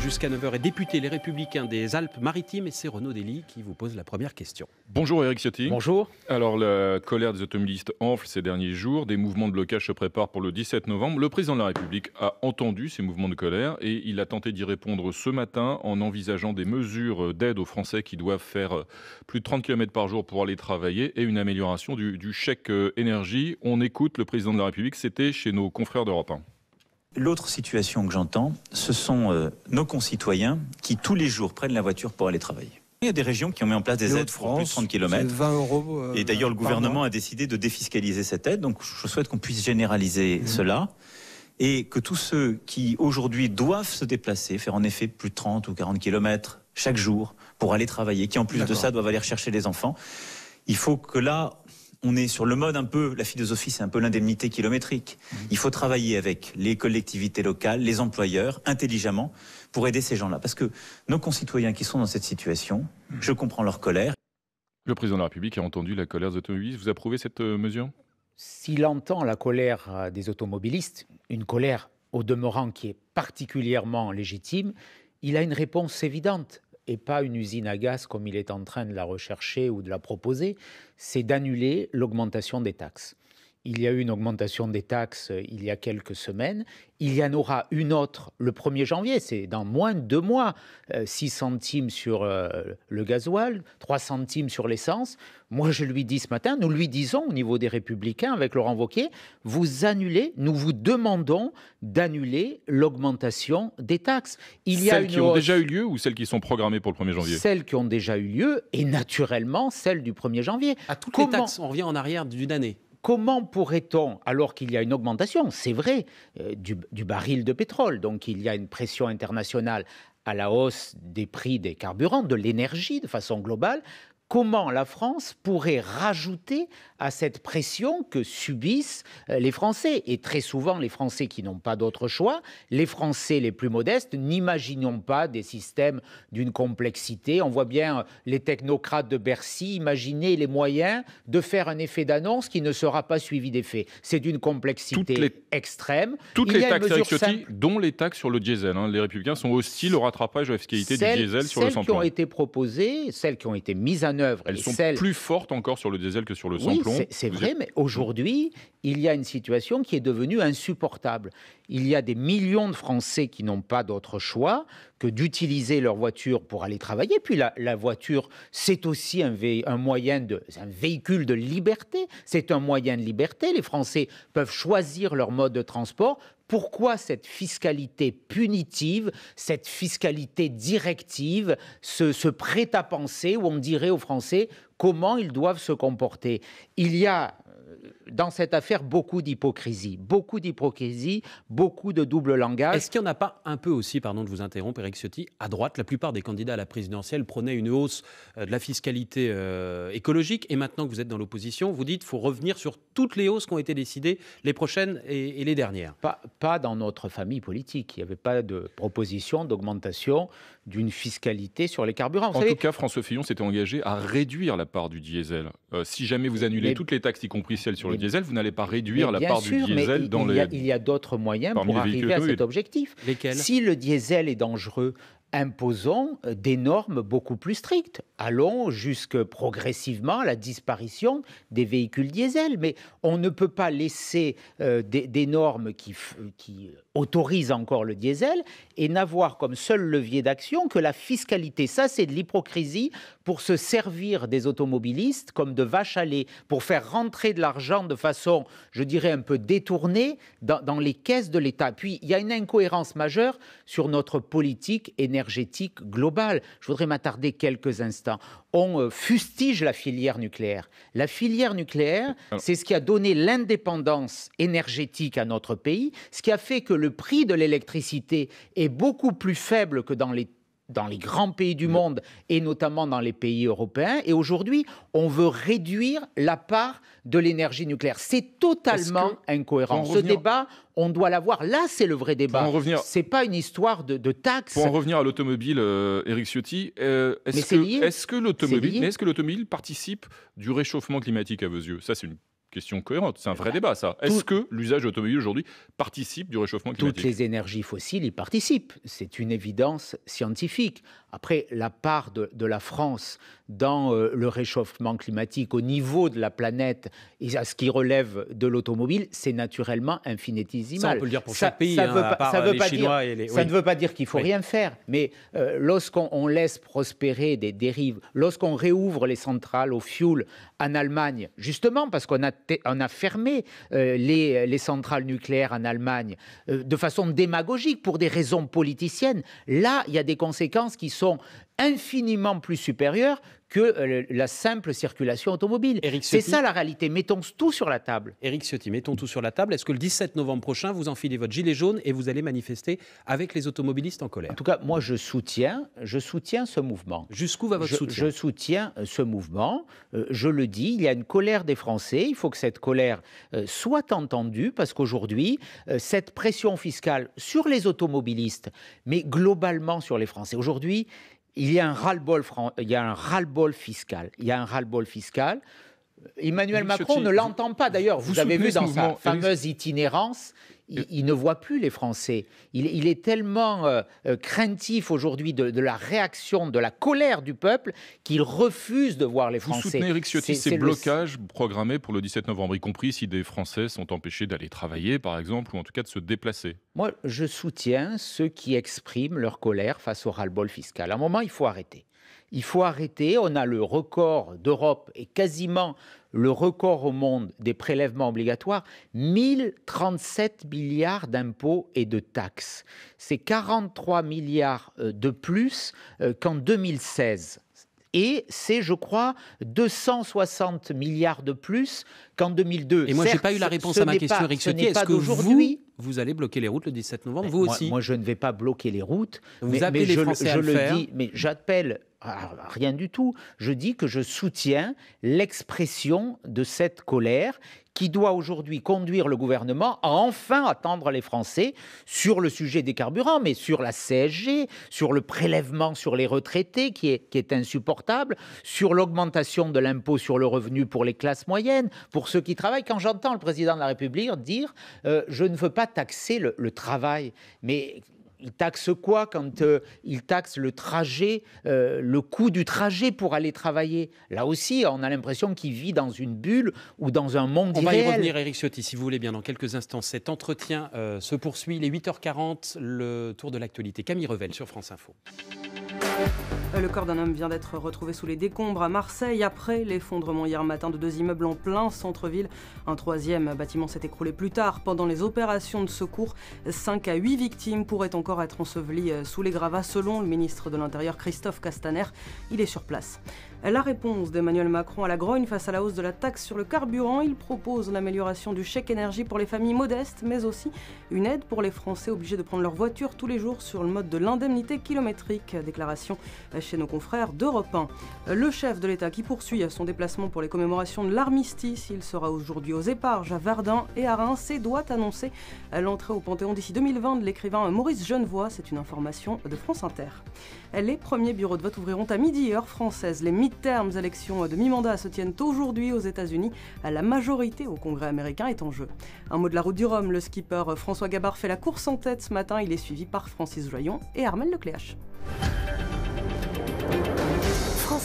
jusqu'à 9h et député Les Républicains des Alpes-Maritimes et c'est Renaud Dely qui vous pose la première question. Bonjour Eric Ciotti. Bonjour. Alors la colère des automobilistes enfle ces derniers jours, des mouvements de blocage se préparent pour le 17 novembre. Le président de la République a entendu ces mouvements de colère et il a tenté d'y répondre ce matin en envisageant des mesures d'aide aux Français qui doivent faire plus de 30 km par jour pour aller travailler et une amélioration du, du chèque euh, énergie. On écoute le président de la République, c'était chez nos confrères d'Europe 1. L'autre situation que j'entends, ce sont euh, nos concitoyens qui tous les jours prennent la voiture pour aller travailler. Il y a des régions qui ont mis en place des aides pour plus de 30 km. 20 euros. Euh, et d'ailleurs, le gouvernement a décidé de défiscaliser cette aide. Donc, je souhaite qu'on puisse généraliser mhm. cela et que tous ceux qui aujourd'hui doivent se déplacer, faire en effet plus de 30 ou 40 km chaque jour pour aller travailler, qui en plus de ça doivent aller chercher les enfants, il faut que là, on est sur le mode un peu, la philosophie, c'est un peu l'indemnité kilométrique. Mmh. Il faut travailler avec les collectivités locales, les employeurs, intelligemment, pour aider ces gens-là. Parce que nos concitoyens qui sont dans cette situation, mmh. je comprends leur colère. Le président de la République a entendu la colère des automobilistes. Vous approuvez cette euh, mesure S'il entend la colère euh, des automobilistes, une colère au demeurant qui est particulièrement légitime, il a une réponse évidente et pas une usine à gaz comme il est en train de la rechercher ou de la proposer, c'est d'annuler l'augmentation des taxes il y a eu une augmentation des taxes euh, il y a quelques semaines. Il y en aura une autre le 1er janvier, c'est dans moins de deux mois. 6 euh, centimes sur euh, le gasoil, 3 centimes sur l'essence. Moi, je lui dis ce matin, nous lui disons au niveau des Républicains avec Laurent Wauquiez, vous annulez, nous vous demandons d'annuler l'augmentation des taxes. Il y a celles qui ont déjà eu lieu ou celles qui sont programmées pour le 1er janvier Celles qui ont déjà eu lieu et naturellement celles du 1er janvier. À toutes Comment... les taxes, on revient en arrière d'une année comment pourrait-on, alors qu'il y a une augmentation, c'est vrai, euh, du baril de pétrole, donc il y a une pression internationale à la hausse des prix des carburants, de l'énergie de façon globale, comment la France pourrait rajouter à cette pression que subissent euh, les Français. Et très souvent, les Français qui n'ont pas d'autre choix, les Français les plus modestes, n'imaginons pas des systèmes d'une complexité. On voit bien euh, les technocrates de Bercy imaginer les moyens de faire un effet d'annonce qui ne sera pas suivi d'effet. C'est d'une complexité extrême. Toutes les taxes dont les taxes sur le diesel. Hein. Les Républicains sont aussi le rattrapage de la du diesel sur le 100 Celles qui ont été proposées, celles qui ont été mises à elles sont plus fortes encore sur le diesel que sur le sans-plomb. c'est vrai, mais aujourd'hui, il y a une situation qui est devenue insupportable il y a des millions de Français qui n'ont pas d'autre choix que d'utiliser leur voiture pour aller travailler. Puis la, voiture, c'est aussi un, moyen de, un véhicule de liberté. C'est un moyen de liberté. Les Français peuvent choisir leur mode de transport. Pourquoi cette fiscalité punitive, cette fiscalité directive, se prête à penser où on dirait aux Français comment ils doivent se comporter. Il y a euh, dans cette affaire beaucoup d'hypocrisie, beaucoup d'hypocrisie, beaucoup de double langage. Est-ce qu'il n'y en a pas un peu aussi, pardon de vous interrompre, Eric Ciotti, à droite, la plupart des candidats à la présidentielle prenaient une hausse euh, de la fiscalité euh, écologique et maintenant que vous êtes dans l'opposition, vous dites qu'il faut revenir sur toutes les hausses qui ont été décidées, les prochaines et, les dernières. Pas, pas, dans notre famille politique, il n'y avait pas de proposition d'augmentation d'une fiscalité sur les carburants. en tout cas, François Fillon s'était engagé à réduire la part du diesel. Euh, si jamais vous annulez toutes les taxes, y compris celles sur le diesel, vous n'allez pas réduire la part du diesel mais dans il Y a, il y a d'autres moyens pour arriver à cet objectif. Lesquels Si le diesel est dangereux, imposons euh, des normes beaucoup plus strictes. Allons jusque progressivement à la disparition des véhicules diesel. Mais on ne peut pas laisser euh, des, normes qui autorise encore le diesel et n'avoir comme seul levier d'action que la fiscalité. Ça, c'est de l'hypocrisie pour se servir des automobilistes comme de vaches à lait, pour faire rentrer de l'argent de façon, je dirais, un peu détournée dans, dans les caisses de l'État. Puis, il y a une incohérence majeure sur notre politique énergétique globale. Je voudrais m'attarder quelques instants. On euh, fustige la filière nucléaire. La filière nucléaire, c'est ce qui a donné l'indépendance énergétique à notre pays, ce qui a fait que le le prix de l'électricité est beaucoup plus faible que dans les dans les grands pays du mm. monde et notamment dans les pays européens. Et aujourd'hui, on veut réduire la part de l'énergie nucléaire. C'est totalement incohérent. Ce débat, on doit l'avoir. Là, c'est le vrai débat. Ce n'est C'est pas une histoire de, taxes. Pour en revenir à l'automobile, Eric euh, Ciotti, euh, est-ce que, est, que l'automobile participe du réchauffement climatique à vos yeux Ça, c'est une question cohérente. C'est un bah vrai débat, ça. Est-ce que l'usage automobile aujourd'hui participe du réchauffement climatique Toutes les énergies fossiles y participent. C'est une évidence scientifique. Après, la part de, la France dans euh, le réchauffement climatique au niveau de la planète et à ce qui relève de l'automobile, c'est naturellement infinitésimal. Ça, on peut dire pour chaque pays, veut pas, ça, les... ça ne veut pas dire qu'il faut rien faire. Mais euh, lorsqu'on laisse prospérer des dérives, lorsqu'on réouvre les centrales au fioul en Allemagne, justement parce qu'on a, fermé euh, les, centrales nucléaires en Allemagne euh, de façon démagogique pour des raisons politiciennes. Là, il y a des conséquences qui sont infiniment plus supérieure que euh, la simple circulation automobile. C'est ça la réalité. Mettons tout sur la table. Éric Ciotti, mettons tout sur la table. Est-ce que le 17 novembre prochain, vous enfilez votre gilet jaune et vous allez manifester avec les automobilistes en colère En tout cas, moi, je soutiens, je soutiens ce mouvement. Jusqu'où va votre je, soutien Je soutiens euh, ce mouvement. Euh, je le dis, il y a une colère des Français. Il faut que cette colère soit entendue parce qu'aujourd'hui, cette pression fiscale sur les automobilistes, mais globalement sur les Français, aujourd'hui, il y a un ras-le-bol, fiscal. Il y a un ras fiscal. Emmanuel Macron ne l'entend pas d'ailleurs. Vous, vous, avez vu dans sa fameuse itinérance, il, ne voit plus les Français. Il, est tellement euh, euh, craintif aujourd'hui de, la réaction, de la colère du peuple, qu'il refuse de voir les Français. Vous soutenez, Eric Ciotti, ces blocages programmés pour le 17 novembre, y compris si des Français sont empêchés d'aller travailler, par exemple, ou en tout cas de se déplacer Moi, je soutiens ceux qui expriment leur colère face au ras-le-bol fiscal. À un moment, il faut arrêter. Il faut arrêter. On a le record d'Europe et quasiment le record au monde des prélèvements obligatoires, 1037 milliards d'impôts et de taxes. C'est 43 euh, euh, milliards de plus qu'en 2016. Et c'est, je crois, 260 milliards de plus qu'en 2002. Et moi, je n'ai pas eu la réponse à ma question, Est-ce que vous, vous allez bloquer les routes le 17 novembre, vous moi, aussi Moi, je ne vais pas bloquer les routes. Vous mais, appelez les je, Français à le faire. Dis, mais j'appelle ah, rien du tout. Je dis que je soutiens l'expression de cette colère qui doit aujourd'hui conduire le gouvernement à enfin attendre les Français sur le sujet des carburants, mais sur la CSG, sur le prélèvement sur les retraités qui est, insupportable, sur l'augmentation de l'impôt sur le revenu pour les classes moyennes, pour ceux qui travaillent. Quand j'entends le président de la République dire euh, je ne veux pas taxer le, le travail, mais il taxe quoi quand euh, il taxe le trajet, euh, le coût du trajet pour aller travailler Là aussi, on a l'impression qu'il vit dans une bulle ou dans un monde on On va y revenir, Eric Ciotti, si vous voulez bien, dans quelques instants. Cet entretien euh, se poursuit. Les 8h40, le tour de l'actualité. Camille Revel sur France Info. Le corps d'un homme vient d'être retrouvé sous les décombres à Marseille après l'effondrement hier matin de deux immeubles en plein centre-ville. Un troisième bâtiment s'est écroulé plus tard pendant les opérations de secours. 5 à 8 victimes pourraient encore être ensevelies sous les gravats selon le ministre de l'Intérieur Christophe Castaner. Il est sur place. La réponse d'Emmanuel Macron à la grogne face à la hausse de la taxe sur le carburant, il propose l'amélioration du chèque énergie pour les familles modestes, mais aussi une aide pour les Français obligés de prendre leur voiture tous les jours sur le mode de l'indemnité kilométrique. Déclaration chez nos confrères d'Europe 1. Le chef de l'État qui poursuit son déplacement pour les commémorations de l'armistice, il sera aujourd'hui aux Éparges, à Verdun et à Reims et doit annoncer l'entrée au Panthéon d'ici 2020 de l'écrivain Maurice Genevoix. C'est une information de France Inter. Les premiers bureaux de vote ouvriront à midi, heure française. Les Termes, élections de mi-mandat, se tiennent aujourd'hui aux États-Unis. La majorité au Congrès américain est en jeu. Un mot de la route du Rhum, le skipper François Gabard fait la course en tête ce matin. Il est suivi par Francis Joyon et Armel Lecléache.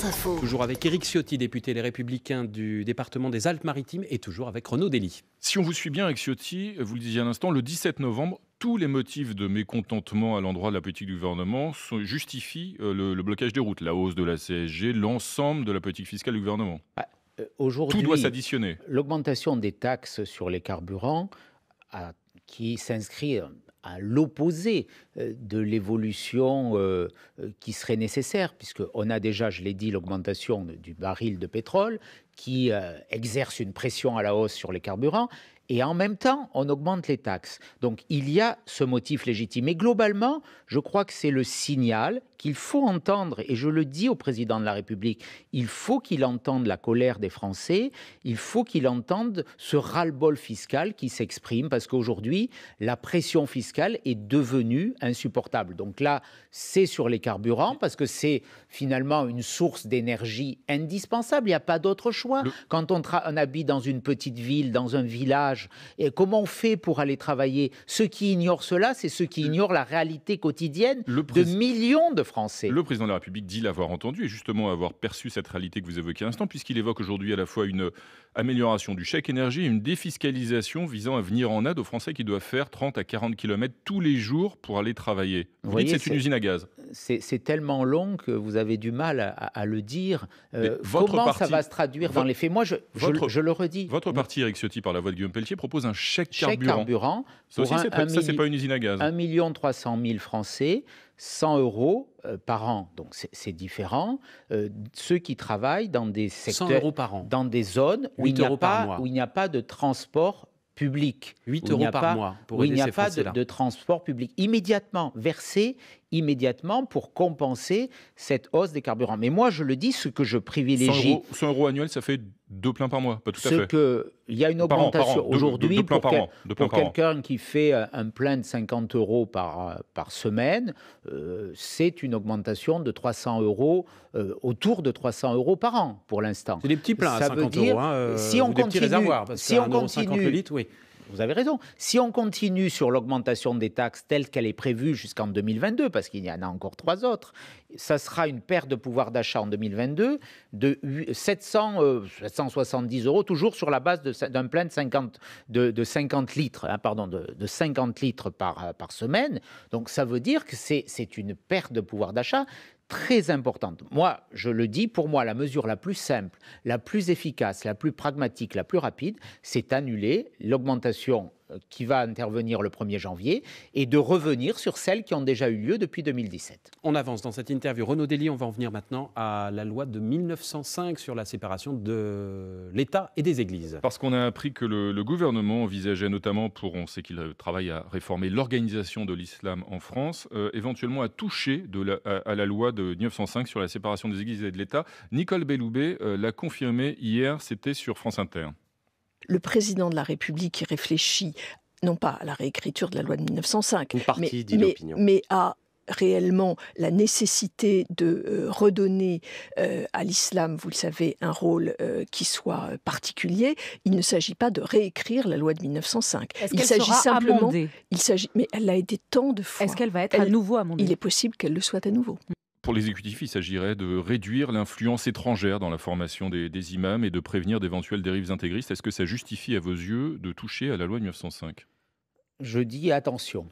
Info. Toujours avec Éric Ciotti, député Les Républicains du département des Alpes-Maritimes, et toujours avec Renaud Dely. Si on vous suit bien, avec Ciotti, vous le disiez un instant, le 17 novembre, tous les motifs de mécontentement à l'endroit de la politique du gouvernement justifient euh, le, blocage des routes, la hausse de la CSG, l'ensemble de la politique fiscale du gouvernement. Ah, euh, aujourd'hui, Tout doit s'additionner. L'augmentation des taxes sur les carburants, qui s'inscrit à l'opposé euh, de l'évolution qui serait nécessaire, puisqu'on a déjà, je l'ai dit, l'augmentation du baril de pétrole qui exerce une pression à la hausse sur les carburants, et en même temps, on augmente les taxes. Donc il y a ce motif légitime. Et globalement, je crois que c'est le signal qu'il faut entendre, et je le dis au président de la République, il faut qu'il entende la colère des Français, il faut qu'il entende ce ras-le-bol fiscal qui s'exprime, parce qu'aujourd'hui, la pression fiscale est devenue insupportable. Donc là, c'est sur les carburants, parce que c'est finalement une source d'énergie indispensable, il n'y a pas d'autre choix. Quand on, on habite dans une petite ville, dans un village, et comment on fait pour aller travailler Ceux qui ignorent cela, c'est ceux qui ignorent la réalité quotidienne de millions de Français. Le président de la République dit l'avoir entendu et justement avoir perçu cette réalité que vous évoquez à l'instant, puisqu'il évoque aujourd'hui à la fois une amélioration du chèque énergie et une défiscalisation visant à venir en aide aux Français qui doivent faire 30 à 40 km tous les jours pour aller travailler. Vous, vous c'est une usine à gaz c'est tellement long que vous avez du mal à, à le dire. Euh, comment ça va se traduire dans les faits Moi, je, je, le redis. Votre parti, Eric Ciotti, par la voix de Guillaume Pelletier, propose un chèque, chèque carburant. ça c'est pas une usine à gaz. 1 million 300 000 Français, 100 euros euh, par an. Donc c'est différent. Euh, ceux qui travaillent dans des secteurs, par an. dans des zones où il n'y a, a, pas de transport public. 8 euros par mois pour où il n'y a pas de, transport public immédiatement versé, immédiatement pour compenser cette hausse des carburants. Mais moi, je le dis, ce que je privilégie... 100 euros, 100 euros annuels, ça fait deux pleins par mois, pas tout à fait. que il y a une augmentation aujourd'hui pour, quelqu'un qui fait euh, un plein de 50 euros par, euh, par semaine, euh, c'est une augmentation de 300 euros, autour de 300 euros par an pour l'instant. C'est des petits pleins à 50 veut hein, si on continue, des petits si on continue, oui vous avez raison. Si on continue sur l'augmentation des taxes telle qu'elle est prévue jusqu'en 2022, parce qu'il y en a encore trois autres, ça sera une perte de pouvoir d'achat en 2022 de 700, 770 euh, euros, toujours sur la base d'un plein de 50, litres, hein, pardon, de, 50 litres par, euh, par semaine. Donc ça veut dire que c'est une perte de pouvoir d'achat très importante. Moi, je le dis, pour moi, la mesure la plus simple, la plus efficace, la plus pragmatique, la plus rapide, c'est annuler l'augmentation qui va intervenir le 1er janvier et de revenir sur celles qui ont déjà eu lieu depuis 2017. On avance dans cette interview. Renaud Dely, on va en venir maintenant à la loi de 1905 sur la séparation de l'État et des Églises. Parce qu'on a appris que le, gouvernement envisageait notamment pour, on sait qu'il travaille à réformer l'organisation de l'islam en France, euh, éventuellement à toucher à, la loi de 1905 sur la séparation des Églises et de l'État. Nicole Belloubet euh, l'a confirmé hier, c'était sur France Inter le président de la République réfléchit non pas à la réécriture de la loi de 1905, mais, à réellement la nécessité de euh, redonner euh, à l'islam, vous le savez, un rôle euh, qui soit particulier. Il ne s'agit pas de réécrire la loi de 1905. Il s'agit simplement. Il s'agit, mais elle a été tant de fois. Est-ce qu'elle va être à nouveau amendée Il est possible qu'elle le soit à nouveau. Pour l'exécutif, il s'agirait de réduire l'influence étrangère dans la formation des, imams et de prévenir d'éventuelles dérives intégristes. Est-ce que ça justifie à vos yeux de toucher à la loi de 1905 Je dis attention.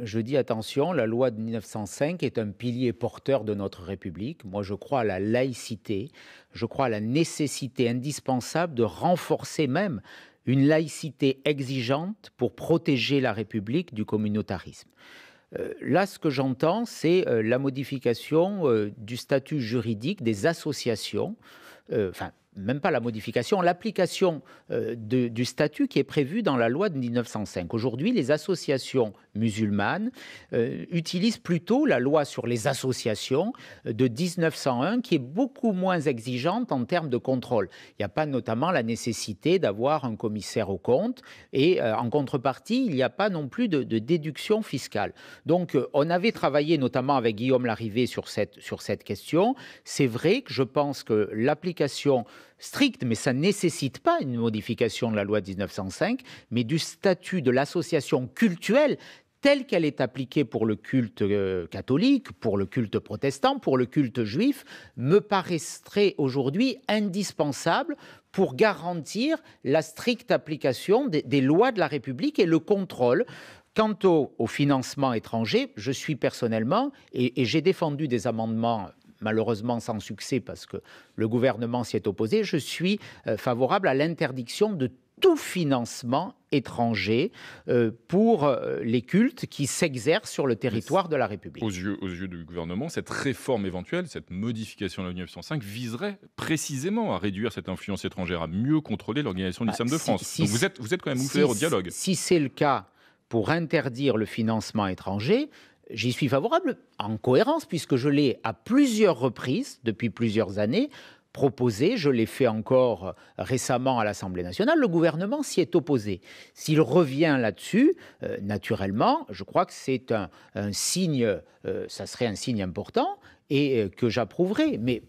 Je dis attention, la loi de 1905 est un pilier porteur de notre République. Moi, je crois à la laïcité, je crois à la nécessité indispensable de renforcer même une laïcité exigeante pour protéger la République du communautarisme. Euh, là, ce que j'entends, c'est euh, la modification euh, du statut juridique des associations, enfin, même pas la modification, l'application euh, du statut qui est prévu dans la loi de 1905. Aujourd'hui, les associations musulmanes euh, utilisent plutôt la loi sur les associations euh, de 1901 qui est beaucoup moins exigeante en termes de contrôle. Il n'y a pas notamment la nécessité d'avoir un commissaire au compte et en contrepartie, il n'y a pas non plus de, déduction fiscale. Donc, on avait travaillé notamment avec Guillaume Larrivé sur cette, sur cette question. C'est vrai que je pense que l'application Strict, mais ça ne nécessite pas une modification de la loi 1905, mais du statut de l'association cultuelle telle qu'elle est appliquée pour le culte euh, catholique, pour le culte protestant, pour le culte juif, me paraîtrait aujourd'hui indispensable pour garantir la stricte application des, lois de la République et le contrôle Quant au, financement étranger, je suis personnellement, et, et j'ai défendu des amendements malheureusement sans succès parce que le gouvernement s'y est opposé, je suis euh, favorable à l'interdiction de tout financement étranger euh, pour euh, les cultes qui s'exercent sur le territoire de la République. Aux yeux, aux yeux du gouvernement, cette réforme éventuelle, cette modification de la 1905 viserait précisément à réduire cette influence étrangère, à mieux contrôler l'organisation bah, de l'islam de France. vous êtes, vous êtes quand même ouvert au dialogue. Si c'est le cas pour interdire le financement étranger, j'y suis favorable en cohérence, puisque je l'ai à plusieurs reprises depuis plusieurs années proposé, je l'ai fait encore récemment à l'Assemblée nationale, le gouvernement s'y est opposé. S'il revient là-dessus, euh, naturellement, je crois que c'est un, signe, euh, ça serait un signe important et euh, que j'approuverais. mais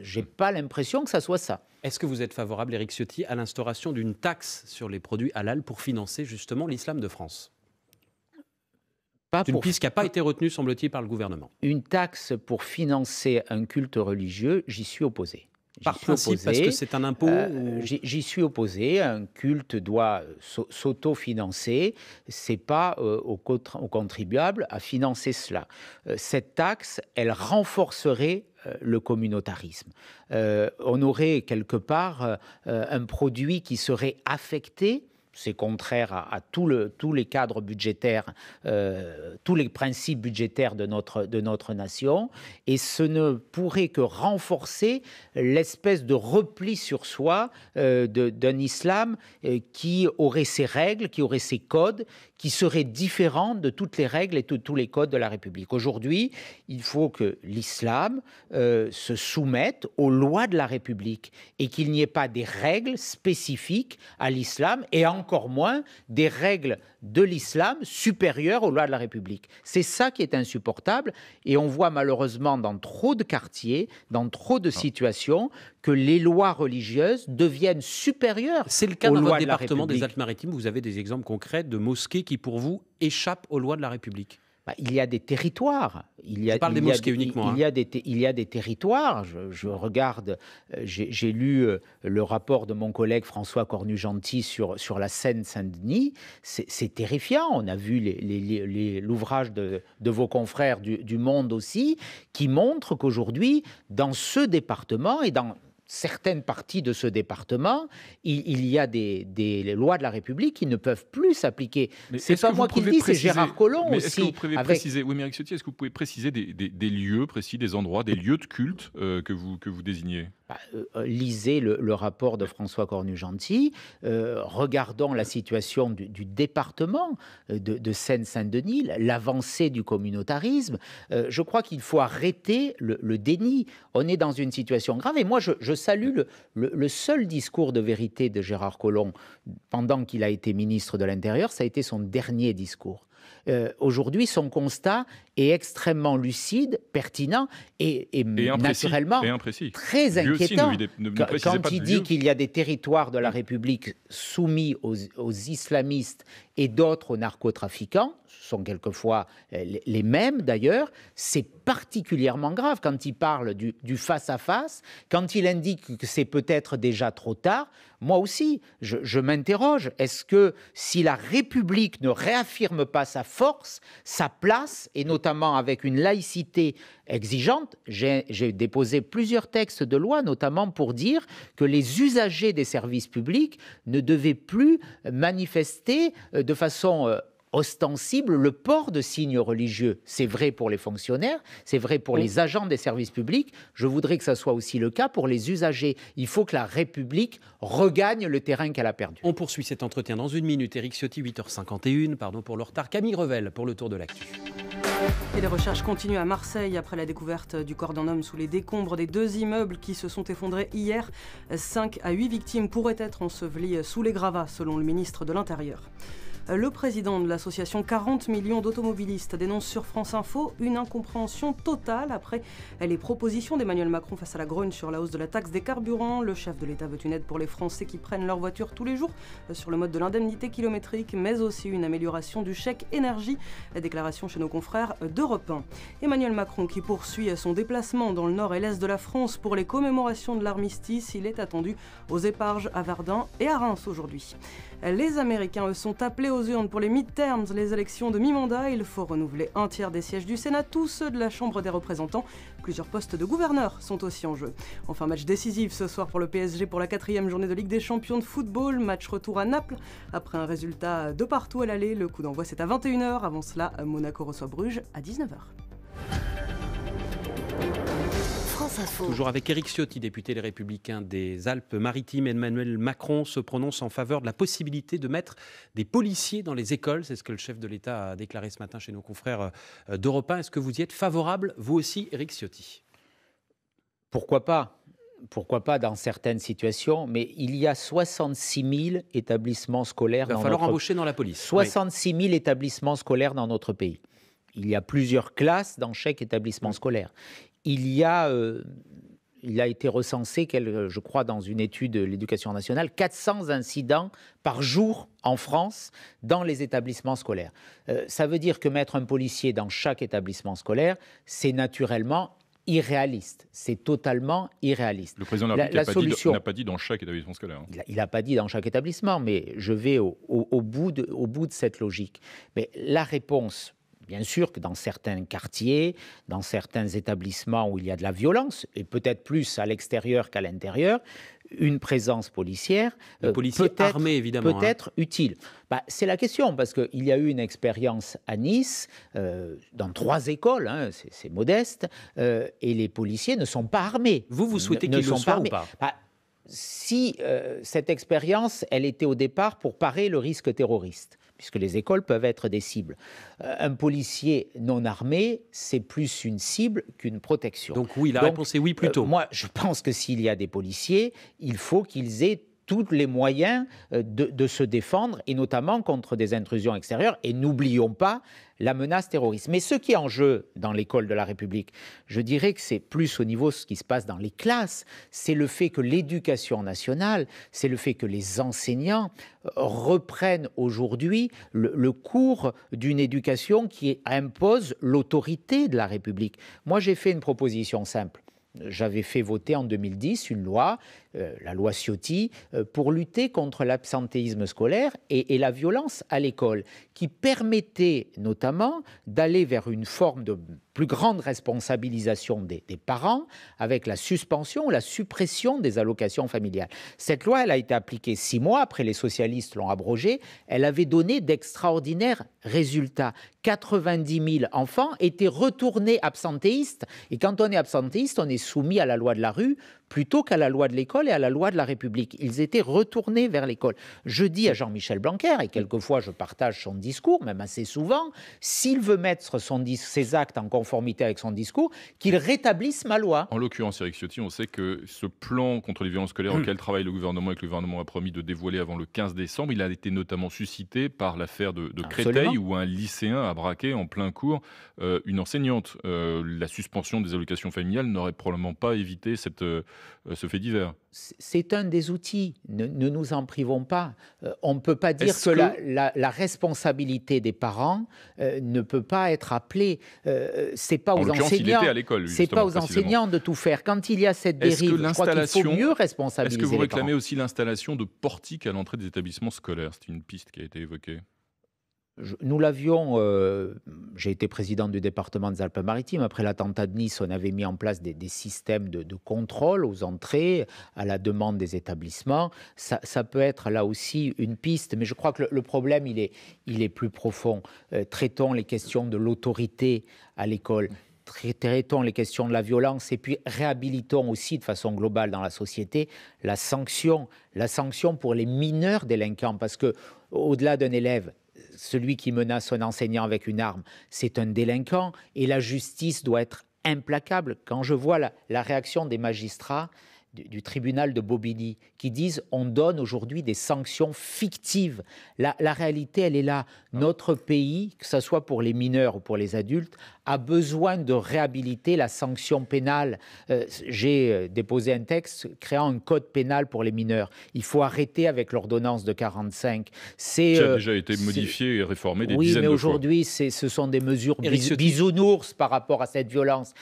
je n'ai pas l'impression que ça soit ça. Est-ce que vous êtes favorable, Éric Ciotti, à l'instauration d'une taxe sur les produits halal pour financer justement l'islam de France pas une piste qui n'a pas été retenue, semble-t-il, par le gouvernement. Une taxe pour financer un culte religieux, j'y suis opposé. Par principe, parce que c'est un impôt euh, J'y suis opposé. Un culte doit s'autofinancer. Ce n'est pas euh, aux contribuables à financer cela. Euh, cette taxe, elle renforcerait le communautarisme. on aurait quelque part un produit qui serait affecté c'est contraire à, le, tous les cadres budgétaires, euh, tous les principes budgétaires de notre, de notre nation, et ce ne pourrait que renforcer l'espèce de repli sur soi euh, d'un islam euh, qui aurait ses règles, qui aurait ses codes, qui serait différent de toutes les règles et de tous les codes de la République. Aujourd'hui, il faut que l'islam se soumette aux lois de la République et qu'il n'y ait pas des règles spécifiques à l'islam et en encore moins des règles de l'islam supérieures aux lois de la République. C'est ça qui est insupportable et on voit malheureusement dans trop de quartiers, dans trop de ah. situations, que les lois religieuses deviennent supérieures. C'est le cas dans le département des Alpes-Maritimes. Vous avez des exemples concrets de mosquées qui, pour vous, échappent aux lois de la République bah, il y a des territoires. Il y a, des Il, y a territoires. Je, regarde, euh, j'ai lu euh, le rapport de mon collègue François Cornu-Gentil sur, sur la Seine-Saint-Denis. C'est terrifiant. On a vu l'ouvrage de, vos confrères du, du Monde aussi, qui montre qu'aujourd'hui, dans ce département et dans certaines parties de ce département, il, y a des, lois de la République qui ne peuvent plus s'appliquer. C'est pas moi qui le dis, c'est Gérard Collomb aussi. Que vous pouvez préciser, oui, est-ce que vous pouvez préciser des, lieux précis, des endroits, des lieux de culte euh, que, vous, que vous désignez bah, euh, euh, Lisez le, rapport de François Cornu-Gentil, regardons la situation du, département de, Seine-Saint-Denis, l'avancée du communautarisme. je crois qu'il faut arrêter le, déni. On est dans une situation grave et moi, je je salue le, seul discours de vérité de Gérard Collomb pendant qu'il a été ministre de l'Intérieur, ça a été son dernier discours. Euh, aujourd'hui, son constat, est extrêmement lucide, pertinent et, naturellement très inquiétant. quand, il dit qu'il y a des territoires de la République soumis aux, islamistes et d'autres aux narcotrafiquants, ce sont quelquefois euh, les mêmes d'ailleurs, c'est particulièrement grave quand il parle du, face à face, quand il indique que c'est peut-être déjà trop tard. Moi aussi, je, je m'interroge. Est-ce que si la République ne réaffirme pas sa force, sa place et notamment notamment avec une laïcité exigeante. J'ai déposé plusieurs textes de loi, notamment pour dire que les usagers des services publics ne devaient plus manifester euh, de façon euh, ostensible le port de signes religieux. C'est vrai pour les fonctionnaires, c'est vrai pour les agents des services publics. Je voudrais que ça soit aussi le cas pour les usagers. Il faut que la République regagne le terrain qu'elle a perdu. On poursuit cet entretien dans une minute. Eric Ciotti, 8h51, pardon pour le retard. Camille Revel pour le tour de l'actu. les recherches continuent à Marseille après la découverte du corps d'un homme sous les décombres des deux immeubles qui se sont effondrés hier. Cinq à huit victimes pourraient être ensevelies sous les gravats, selon le ministre de l'Intérieur. Euh, le président de l'association 40 millions d'automobilistes dénonce sur France Info une incompréhension totale après les propositions d'Emmanuel Macron face à la grogne sur la hausse de la taxe des carburants. Le chef de l'État veut une aide pour les Français qui prennent leur voiture tous les jours euh, sur le mode de l'indemnité kilométrique, mais aussi une amélioration du chèque énergie. La déclaration chez nos confrères d'Europe 1. Emmanuel Macron qui poursuit son déplacement dans le nord et l'est de la France pour les commémorations de l'armistice. Il est attendu aux Éparges, à Verdun et à Reims aujourd'hui. Les Américains eux, sont appelés aux urnes pour les midterms, les élections de mi-mandat, il faut renouveler un tiers des sièges du Sénat, tous ceux de la Chambre des représentants. Plusieurs postes de gouverneurs sont aussi en jeu. Enfin, match décisif ce soir pour le PSG pour la quatrième journée de Ligue des Champions de football, match retour à Naples. Après un résultat de partout à l'aller, le coup d'envoi c'est à 21h. Avant cela, Monaco reçoit Bruges à 19h. Toujours avec Éric Ciotti, député Les Républicains des Alpes-Maritimes, Emmanuel Macron se prononce en faveur de la possibilité de mettre des policiers dans les écoles. C'est ce que le chef de l'État a déclaré ce matin chez nos confrères euh, d'Europe 1. Est-ce que vous y êtes favorable, vous aussi, Éric Ciotti Pourquoi pas pourquoi pas dans certaines situations, mais il y a 66 000 établissements scolaires. Il va dans falloir notre... embaucher dans la police. 66 000 établissements scolaires dans notre pays. Il y a plusieurs classes dans chaque établissement scolaire il y a, euh, il a été recensé, euh, je crois, dans une étude de l'éducation nationale, 400 incidents par jour en France dans les établissements scolaires. Euh, ça veut dire que mettre un policier dans chaque établissement scolaire, c'est naturellement irréaliste. C'est totalement irréaliste. Le président de la, République solution, n'a pas dit dans chaque établissement scolaire. Hein. Il n'a pas dit dans chaque établissement, mais je vais bout de, au bout de cette logique. Mais la réponse Bien sûr que dans certains quartiers, dans certains établissements où il y a de la violence, et peut-être plus à l'extérieur qu'à l'intérieur, une présence policière euh, peut-être évidemment, hein. peut être utile. Bah, c'est la question, parce qu'il y a eu une expérience à Nice, euh, dans trois écoles, hein, c'est, modeste, euh, et les policiers ne sont pas armés. Vous, vous souhaitez qu'ils le soient ou pas bah, si cette expérience, elle était au départ pour parer le risque terroriste puisque les écoles peuvent être des cibles. Euh, un policier non armé, c'est plus une cible qu'une protection. Donc oui, la réponse est oui plutôt. Euh, moi, je pense que s'il y a des policiers, il faut qu'ils aient tous les moyens euh, de, se défendre, et notamment contre des intrusions extérieures. Et n'oublions pas la menace terroriste. Mais ce qui est en jeu dans l'école de la République, je dirais que c'est plus au niveau de ce qui se passe dans les classes, c'est le fait que l'éducation nationale, c'est le fait que les enseignants euh, reprennent aujourd'hui le cours d'une éducation qui impose l'autorité de la République. Moi, j'ai fait une proposition simple j'avais fait voter en 2010 une loi euh, la loi Ciotti, euh, pour lutter contre l'absentéisme scolaire et, la violence à l'école, qui permettait notamment d'aller vers une forme de plus grande responsabilisation des, parents avec la suspension ou la suppression des allocations familiales. Cette loi, elle a été appliquée six mois après, les socialistes l'ont abrogée. Elle avait donné d'extraordinaires résultats. 90 000 enfants étaient retournés absentéistes. Et quand on est absentéiste, on est soumis à la loi de la rue plutôt qu'à la loi de l'école et à la loi de la République. Ils étaient retournés vers l'école. Je dis à Jean-Michel Blanquer, et quelquefois je partage son discours, même assez souvent, s'il veut mettre son, ses actes en conformité avec son discours, qu'il rétablisse ma loi. En l'occurrence, Eric Ciotti, on sait que ce plan contre les violences scolaires auquel travaille le gouvernement et que le gouvernement a promis de dévoiler avant le 15 décembre, il a été notamment suscité par l'affaire de, Créteil où un lycéen a braqué en plein cours euh, une enseignante. Euh, la suspension des allocations familiales n'aurait probablement pas évité cette, euh, euh, ce fait divers. C'est un des outils, ne, nous en privons pas. Euh, on ne peut pas dire que, La, responsabilité des parents euh, ne peut pas être appelée. c'est pas aux enseignants. C'est pas aux enseignants de tout faire. Quand il y a cette dérive, je crois qu'il faut mieux responsabiliser. Est-ce que vous réclamez aussi l'installation de portiques à l'entrée des établissements scolaires C'est une piste qui a été évoquée nous l'avions, euh, j'ai été président du département des Alpes-Maritimes. Après l'attentat de Nice, on avait mis en place des, systèmes de, contrôle aux entrées, à la demande des établissements. Ça, peut être là aussi une piste, mais je crois que le, problème, il est, plus profond. Euh, traitons les questions de l'autorité à l'école traitons les questions de la violence et puis réhabilitons aussi de façon globale dans la société la sanction, la sanction pour les mineurs délinquants, parce que au-delà d'un élève celui qui menace un enseignant avec une arme, c'est un délinquant et la justice doit être implacable. Quand je vois la, réaction des magistrats du, tribunal de Bobigny qui disent on donne aujourd'hui des sanctions fictives, la, réalité elle est là. Ah. Notre pays, que ce soit pour les mineurs ou pour les adultes, a besoin de réhabiliter la sanction pénale. Euh, j'ai euh, déposé un texte créant un code pénal pour les mineurs. Il faut arrêter avec l'ordonnance de 45. C'est a euh, déjà été modifié et réformé des oui, dizaines de fois. Oui, mais aujourd'hui, ce sont des mesures bisounours par rapport à cette violence.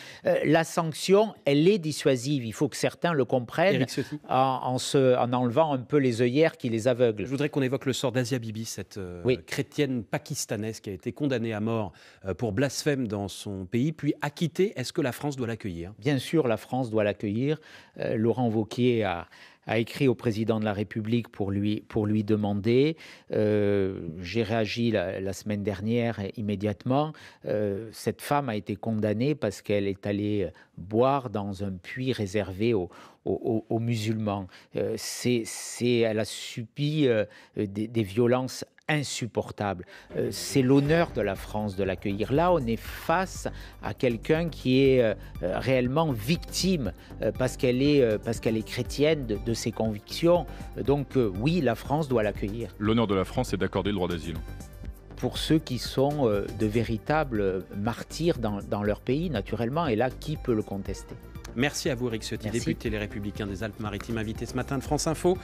la sanction, elle est dissuasive. Il faut que certains le comprennent en, se, en, enlevant un peu les œillères qui les aveuglent. Je voudrais qu'on évoque le sort d'Asia Bibi, cette chrétienne pakistanaise qui a été condamnée à mort pour blasphème dans son pays, puis acquitté. Est-ce que la France doit l'accueillir Bien sûr, la France doit l'accueillir. Euh, Laurent Vauquier a, écrit au président de la République pour lui, pour lui demander. Euh, j'ai réagi la, semaine dernière immédiatement. Euh, cette femme a été condamnée parce qu'elle est allée boire dans un puits réservé aux, aux, musulmans. Euh, c'est, elle a subi euh, des, violences insupportables. Euh, c'est l'honneur de la France de l'accueillir. Là, on est face à quelqu'un qui est réellement victime parce qu'elle est, parce qu'elle est chrétienne de, ses convictions. Donc oui, la France doit l'accueillir. L'honneur de la France est d'accorder le droit d'asile pour ceux qui sont de véritables martyrs dans leur pays, naturellement, et là, qui peut le contester Merci à vous, Eric Ciotti, député Les Républicains des Alpes-Maritimes, invité ce matin de France Info.